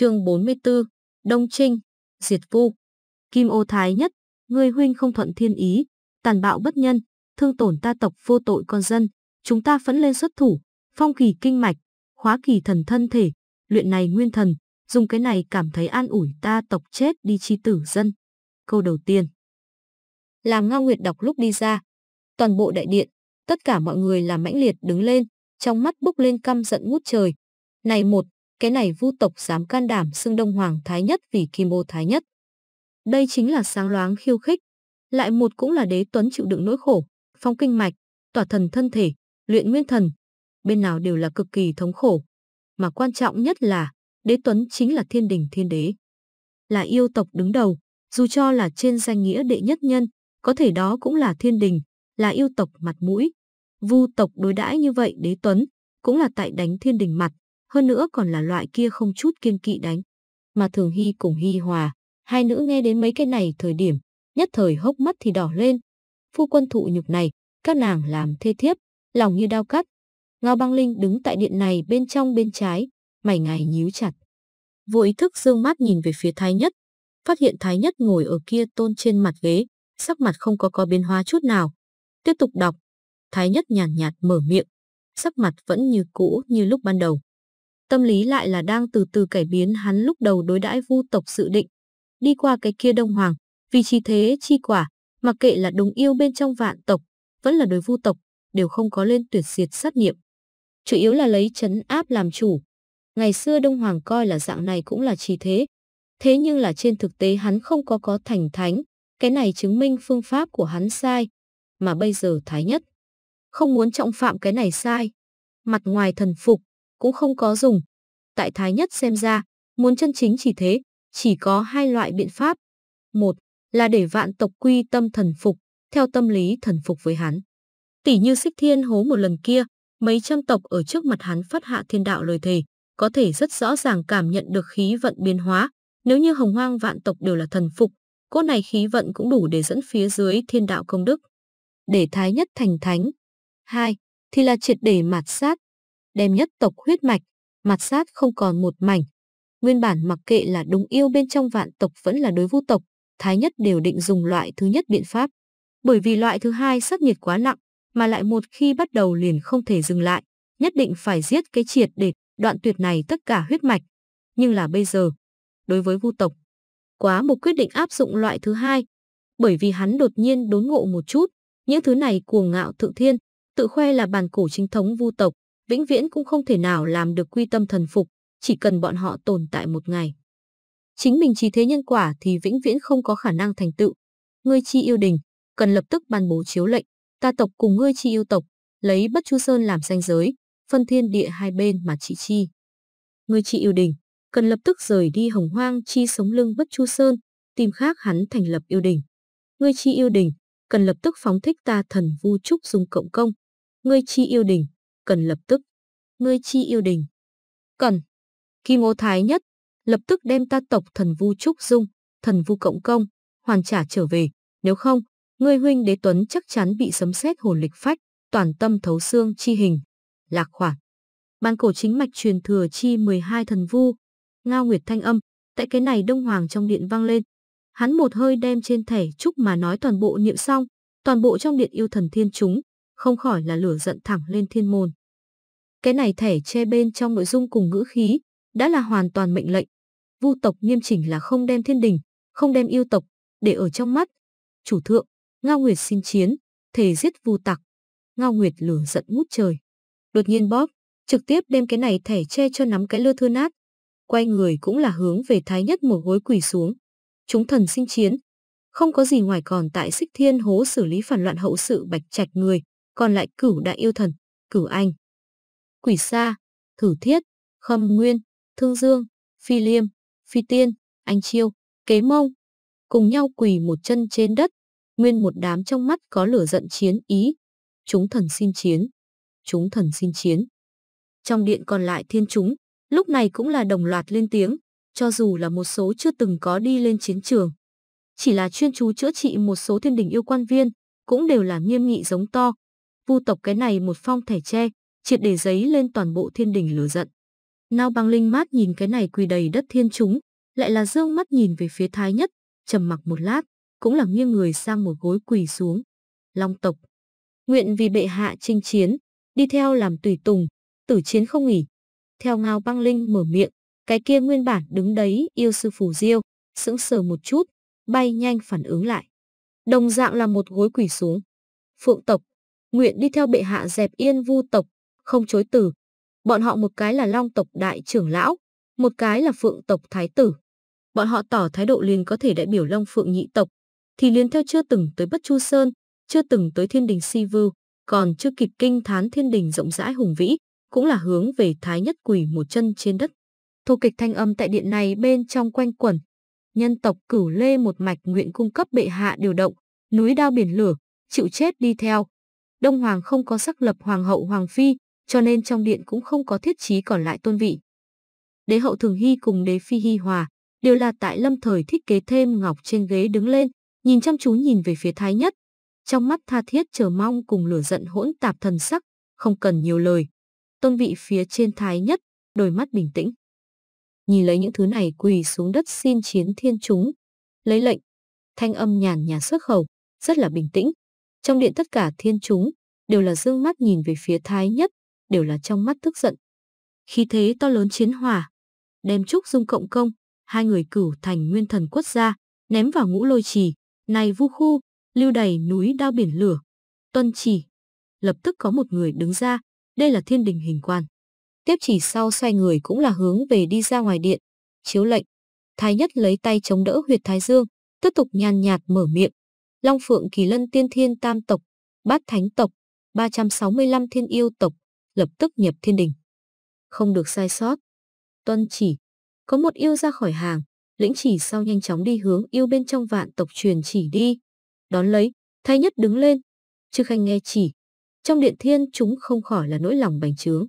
chương 44, Đông Trinh, Diệt Vu. Kim ô thái nhất, người huynh không thuận thiên ý, tàn bạo bất nhân, thương tổn ta tộc vô tội con dân, chúng ta phẫn lên xuất thủ, phong kỳ kinh mạch, khóa kỳ thần thân thể, luyện này nguyên thần, dùng cái này cảm thấy an ủi ta tộc chết đi chi tử dân. Câu đầu tiên. Làm Ngao Nguyệt đọc lúc đi ra, toàn bộ đại điện, tất cả mọi người là mãnh liệt đứng lên, trong mắt bốc lên căm giận ngút trời. Này một, cái này vu tộc dám can đảm xưng Đông Hoàng Thái Nhất vì Kim Ô Thái Nhất. Đây chính là sáng loáng khiêu khích, lại một cũng là đế tuấn chịu đựng nỗi khổ, phong kinh mạch, tỏa thần thân thể, luyện nguyên thần, bên nào đều là cực kỳ thống khổ. Mà quan trọng nhất là, đế tuấn chính là thiên đình thiên đế. Là yêu tộc đứng đầu, dù cho là trên danh nghĩa đệ nhất nhân, có thể đó cũng là thiên đình, là yêu tộc mặt mũi. Vu tộc đối đãi như vậy đế tuấn, cũng là tại đánh thiên đình mặt, hơn nữa còn là loại kia không chút kiên kỵ đánh. Mà Thường Hy cùng Hy Hòa, hai nữ nghe đến mấy cái này thời điểm, nhất thời hốc mắt thì đỏ lên. Phu quân thụ nhục này, các nàng làm thê thiếp, lòng như đau cắt. Ngao Băng Linh đứng tại điện này bên trong bên trái, mày ngài nhíu chặt. Vô ý thức dương mắt nhìn về phía Thái Nhất, phát hiện Thái Nhất ngồi ở kia tôn trên mặt ghế, sắc mặt không có có biến hóa chút nào. Tiếp tục đọc, Thái Nhất nhàn nhạt, nhạt mở miệng, sắc mặt vẫn như cũ như lúc ban đầu tâm lý lại là đang từ từ cải biến hắn lúc đầu đối đãi vu tộc sự định. Đi qua cái kia Đông Hoàng, vì chi thế chi quả, mặc kệ là đồng yêu bên trong vạn tộc, vẫn là đối vu tộc, đều không có lên tuyệt diệt sát nghiệm. Chủ yếu là lấy chấn áp làm chủ. Ngày xưa Đông Hoàng coi là dạng này cũng là trì thế. Thế nhưng là trên thực tế hắn không có có thành thánh, cái này chứng minh phương pháp của hắn sai, mà bây giờ Thái Nhất. Không muốn trọng phạm cái này sai. Mặt ngoài thần phục, cũng không có dùng. Tại Thái Nhất xem ra, muốn chân chính chỉ thế, chỉ có hai loại biện pháp. Một là để vạn tộc quy tâm thần phục, theo tâm lý thần phục với hắn. Tỷ như xích thiên hố một lần kia, mấy trăm tộc ở trước mặt hắn phát hạ thiên đạo lời thề, có thể rất rõ ràng cảm nhận được khí vận biến hóa. Nếu như hồng hoang vạn tộc đều là thần phục, cỗ này khí vận cũng đủ để dẫn phía dưới thiên đạo công đức. Để thái nhất thành thánh. hai Thì là triệt để mạt sát, đem nhất tộc huyết mạch, mặt sát không còn một mảnh. Nguyên bản mặc kệ là đúng yêu bên trong vạn tộc vẫn là đối vu tộc, Thái Nhất đều định dùng loại thứ nhất biện pháp. Bởi vì loại thứ hai sát nhiệt quá nặng, mà lại một khi bắt đầu liền không thể dừng lại, nhất định phải giết cái triệt để đoạn tuyệt này tất cả huyết mạch. Nhưng là bây giờ, đối với vu tộc, quá một quyết định áp dụng loại thứ hai, bởi vì hắn đột nhiên đốn ngộ một chút, những thứ này cuồng ngạo thượng thiên, tự khoe là bàn cổ chính thống vu tộc, vĩnh viễn cũng không thể nào làm được quy tâm thần phục, chỉ cần bọn họ tồn tại một ngày. Chính mình chỉ thế nhân quả thì vĩnh viễn không có khả năng thành tựu. Ngươi chi yêu đình, cần lập tức ban bố chiếu lệnh, ta tộc cùng ngươi chi yêu tộc, lấy bất chu sơn làm ranh giới, phân thiên địa hai bên mà trị chi. Ngươi chi yêu đình, cần lập tức rời đi hồng hoang chi sống lưng bất chu sơn, tìm khác hắn thành lập yêu đình. Ngươi chi yêu đình, cần lập tức phóng thích ta thần vu trúc dùng cộng công. Ngươi chi yêu đình, cần lập tức. Ngươi chi yêu đình. Cần. khi ngô thái nhất, lập tức đem ta tộc thần vu trúc dung, thần vu cộng công, hoàn trả trở về. Nếu không, ngươi huynh đế tuấn chắc chắn bị sấm sét hồn lịch phách, toàn tâm thấu xương chi hình. Lạc khoản. Ban cổ chính mạch truyền thừa chi 12 thần vu. Ngao Nguyệt thanh âm, tại cái này đông hoàng trong điện vang lên. Hắn một hơi đem trên thẻ trúc mà nói toàn bộ niệm xong, toàn bộ trong điện yêu thần thiên chúng, không khỏi là lửa giận thẳng lên thiên môn. Cái này thẻ che bên trong nội dung cùng ngữ khí, đã là hoàn toàn mệnh lệnh. Vu tộc nghiêm chỉnh là không đem thiên đình, không đem yêu tộc, để ở trong mắt. Chủ thượng, Ngao Nguyệt xin chiến, thề giết vu tặc. Ngao Nguyệt lửa giận ngút trời. Đột nhiên bóp, trực tiếp đem cái này thẻ che cho nắm cái lưa thưa nát. Quay người cũng là hướng về thái nhất một gối quỳ xuống. Chúng thần xin chiến. Không có gì ngoài còn tại xích thiên hố xử lý phản loạn hậu sự bạch trạch người, còn lại cửu đại yêu thần, cửu anh. Quỷ Sa, Thử Thiết, Khâm Nguyên, Thương Dương, Phi Liêm, Phi Tiên, Anh Chiêu, Kế Mông, cùng nhau quỳ một chân trên đất, nguyên một đám trong mắt có lửa giận chiến ý. Chúng thần xin chiến, chúng thần xin chiến. Trong điện còn lại thiên chúng, lúc này cũng là đồng loạt lên tiếng, cho dù là một số chưa từng có đi lên chiến trường. Chỉ là chuyên chú chữa trị một số thiên đình yêu quan viên, cũng đều là nghiêm nghị giống to, vu tộc cái này một phong thẻ tre, triệt để giấy lên toàn bộ thiên đình lửa giận. Nao băng linh mát nhìn cái này quỳ đầy đất thiên chúng, lại là dương mắt nhìn về phía thái nhất, trầm mặc một lát, cũng là nghiêng người sang một gối quỳ xuống. Long tộc, nguyện vì bệ hạ chinh chiến, đi theo làm tùy tùng, tử chiến không nghỉ. Theo ngao băng linh mở miệng, cái kia nguyên bản đứng đấy yêu sư phù diêu, sững sờ một chút, bay nhanh phản ứng lại. Đồng dạng là một gối quỳ xuống. Phượng tộc, nguyện đi theo bệ hạ dẹp yên vu tộc, không chối từ. Bọn họ một cái là long tộc đại trưởng lão, một cái là phượng tộc thái tử. Bọn họ tỏ thái độ liền có thể đại biểu long phượng nhị tộc, thì liền theo chưa từng tới Bất Chu Sơn, chưa từng tới thiên đình Si Vưu, còn chưa kịp kinh thán thiên đình rộng rãi hùng vĩ, cũng là hướng về thái nhất Quỷ một chân trên đất. Thô kịch thanh âm tại điện này bên trong quanh quẩn, nhân tộc cửu lê một mạch nguyện cung cấp bệ hạ điều động, núi đao biển lửa, chịu chết đi theo, Đông Hoàng không có sắc lập hoàng hậu hoàng phi, cho nên trong điện cũng không có thiết chí còn lại tôn vị. Đế hậu Thường Hy cùng đế phi Hy Hòa, đều là tại lâm thời thiết kế thêm ngọc trên ghế đứng lên, nhìn chăm chú nhìn về phía Thái Nhất. Trong mắt tha thiết chờ mong cùng lửa giận hỗn tạp thần sắc, không cần nhiều lời. Tôn vị phía trên Thái Nhất, đôi mắt bình tĩnh. Nhìn lấy những thứ này quỳ xuống đất xin chiến thiên chúng. Lấy lệnh, thanh âm nhàn nhà xuất khẩu, rất là bình tĩnh. Trong điện tất cả thiên chúng đều là dương mắt nhìn về phía Thái Nhất, đều là trong mắt tức giận. khi thế to lớn chiến hòa đem trúc dung cộng công, hai người cửu thành nguyên thần quốc gia ném vào ngũ lôi trì, này vu khu, lưu đầy núi đao biển lửa. Tuân trì lập tức có một người đứng ra, đây là thiên đình hình quan. Tiếp chỉ sau xoay người cũng là hướng về đi ra ngoài điện, chiếu lệnh. Thái nhất lấy tay chống đỡ huyệt thái dương, tiếp tục nhàn nhạt mở miệng, Long Phượng Kỳ Lân Tiên Thiên Tam Tộc, Bát Thánh Tộc, 365 Thiên Yêu Tộc, lập tức nhập thiên đình. Không được sai sót. Tuân chỉ. Có một yêu ra khỏi hàng, lĩnh chỉ sau nhanh chóng đi hướng yêu bên trong vạn tộc truyền chỉ đi. Đón lấy, thay nhất đứng lên. Chư khanh nghe chỉ. Trong điện thiên chúng không khỏi là nỗi lòng bành trướng.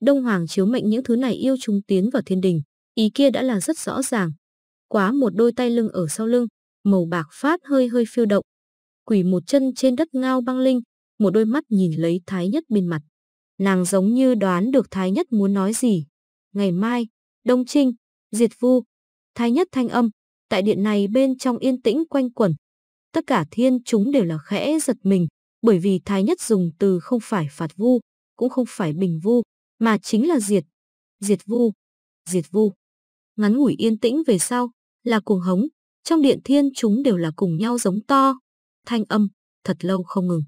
Đông Hoàng chiếu mệnh những thứ này yêu chúng tiến vào thiên đình, ý kia đã là rất rõ ràng. Quá một đôi tay lưng ở sau lưng, màu bạc phát hơi hơi phiêu động. Quỷ một chân trên đất ngao băng linh, một đôi mắt nhìn lấy Thái Nhất bên mặt. Nàng giống như đoán được Thái Nhất muốn nói gì. Ngày mai, Đông Trinh, Diệt Vu, Thái Nhất thanh âm, tại điện này bên trong yên tĩnh quanh quẩn. Tất cả thiên chúng đều là khẽ giật mình, bởi vì Thái Nhất dùng từ không phải phạt vu, cũng không phải bình vu, mà chính là diệt. Diệt vu, diệt vu. Ngắn ngủi yên tĩnh về sau, là cuồng hống, trong điện thiên chúng đều là cùng nhau giống to, thanh âm, thật lâu không ngừng.